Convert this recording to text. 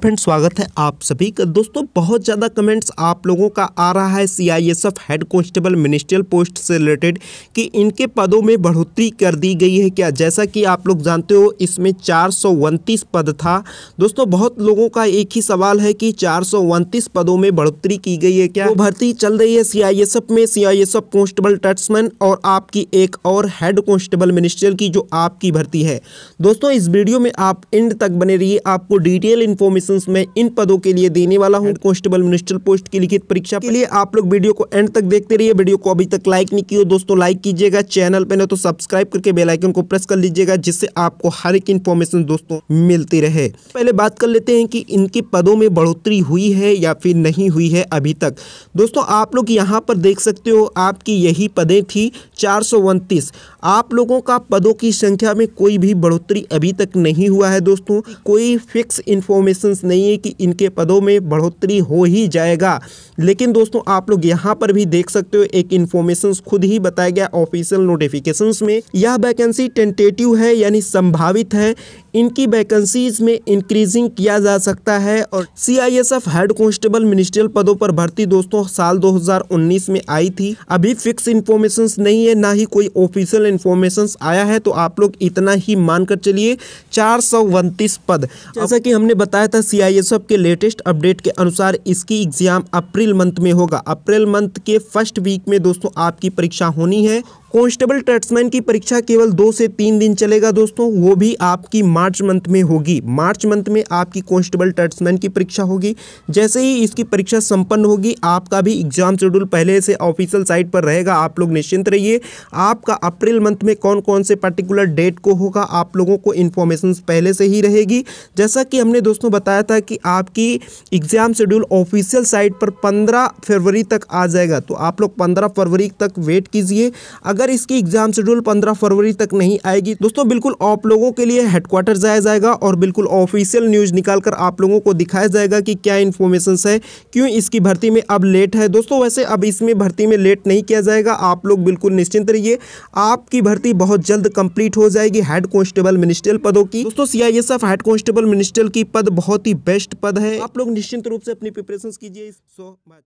friend स्वागत है आप सभी का दोस्तों बहुत ज़्यादा कमेंट्स आप लोगों का आ रहा है CISF head constable ministerial post से रिलेटेड कि इनके पदों में बढ़ोतरी कर दी गई है क्या जैसा कि आप लोग जानते हो इसमें चार पद था दोस्तों बहुत लोगों का एक ही सवाल है कि चार पदों में बढ़ोतरी की गई है क्या तो भर्ती चल रही है सी में सीआईएसएफ कांस्टेबल टचमैन और आपकी एक और हेड कॉन्स्टेबल मिनिस्ट्रियल की जो आपकी भर्ती है दोस्तों इस वीडियो में आप एंड तक बने रहिए आपको डिटेल इन्फॉर्मेशन कमीशन में इन पदों के लिए देने वाला हूँ कॉन्स्टेबल मिनिस्टर पोस्ट की लिखित परीक्षा के लिए आप लोग वीडियो को एंड तक देखते रहिए वीडियो को अभी तक लाइक नहीं किया दोस्तों लाइक कीजिएगा चैनल पर ना तो सब्सक्राइब करके बेलाइकन को प्रेस कर लीजिएगा जिससे आपको हर एक इन्फॉर्मेशन दोस्तों मिलती रहे पहले बात कर लेते हैं कि इनके पदों में बढ़ोतरी हुई है या फिर नहीं हुई है अभी तक दोस्तों आप लोग यहाँ पर देख सकते हो आपकी यही पदें थी चार आप लोगों का पदों की संख्या में कोई भी बढ़ोतरी अभी तक नहीं हुआ है दोस्तों कोई फिक्स इन्फॉर्मेशन चांसेस नहीं है कि इनके पदों में बढ़ोतरी हो ही जाएगा लेकिन दोस्तों आप लोग यहाँ पर भी देख सकते हो एक इन्फॉर्मेशन खुद ही बताया गया ऑफिशियल नोटिफिकेशन में यह वैकेंसी टेंटेटिव है यानी संभावित है इनकी वैकेंसीज में इंक्रीजिंग किया जा सकता है और सीआईएसएफ हेड कांस्टेबल मिनिस्ट्रियल पदों पर भर्ती दोस्तों साल 2019 में आई थी अभी फिक्स इन्फॉर्मेशन नहीं है ना ही कोई ऑफिशियल इन्फॉर्मेशन आया है तो आप लोग इतना ही मानकर चलिए चार पद जैसा कि हमने बताया था एफ के लेटेस्ट अपडेट के अनुसार इसकी एग्जाम अप्रैल मंथ में होगा अप्रैल मंथ के फर्स्ट वीक में दोस्तों आपकी परीक्षा होनी है कांस्टेबल ट्रेड्समैन की परीक्षा केवल दो से तीन दिन चलेगा दोस्तों वो भी आपकी मार्च मंथ में होगी मार्च मंथ में आपकी कांस्टेबल ट्रेड्समैन की परीक्षा होगी जैसे ही इसकी परीक्षा संपन्न होगी आपका भी एग्जाम शेड्यूल पहले से ऑफिशियल साइट पर रहेगा आप लोग निश्चिंत रहिए आपका अप्रैल मंथ में कौन कौन से पर्टिकुलर डेट को होगा आप लोगों को इन्फॉर्मेशन पहले से ही रहेगी जैसा कि हमने दोस्तों बताया था कि आपकी एग्ज़ाम शेड्यूल ऑफिशियल साइट पर पंद्रह फरवरी तक आ जाएगा तो आप लोग पंद्रह फरवरी तक वेट कीजिए अगर इसकी एग्जाम शेड्यूल पंद्रह फरवरी तक नहीं आएगी दोस्तों बिल्कुल आप लोगों के लिए हेडक्वार्टर जाया जाएगा और बिल्कुल ऑफिशियल न्यूज निकालकर आप लोगों को दिखाया जाएगा कि क्या इन्फॉर्मेशन है क्यों इसकी भर्ती में अब लेट है दोस्तों वैसे अब इसमें भर्ती में लेट नहीं किया जाएगा आप लोग बिल्कुल निश्चिंत रहिए आपकी भर्ती बहुत जल्द कंप्लीट हो जाएगी हेड कॉन्स्टेबल मिनिस्ट्रियल पदों की दोस्तों सीआईएसएफ हेड कॉन्स्टेबल मिनिस्ट्रियल की पद बहुत ही बेस्ट पद है आप लोग निश्चिंत रूप से अपनी प्रिपरेशन कीजिए सो मच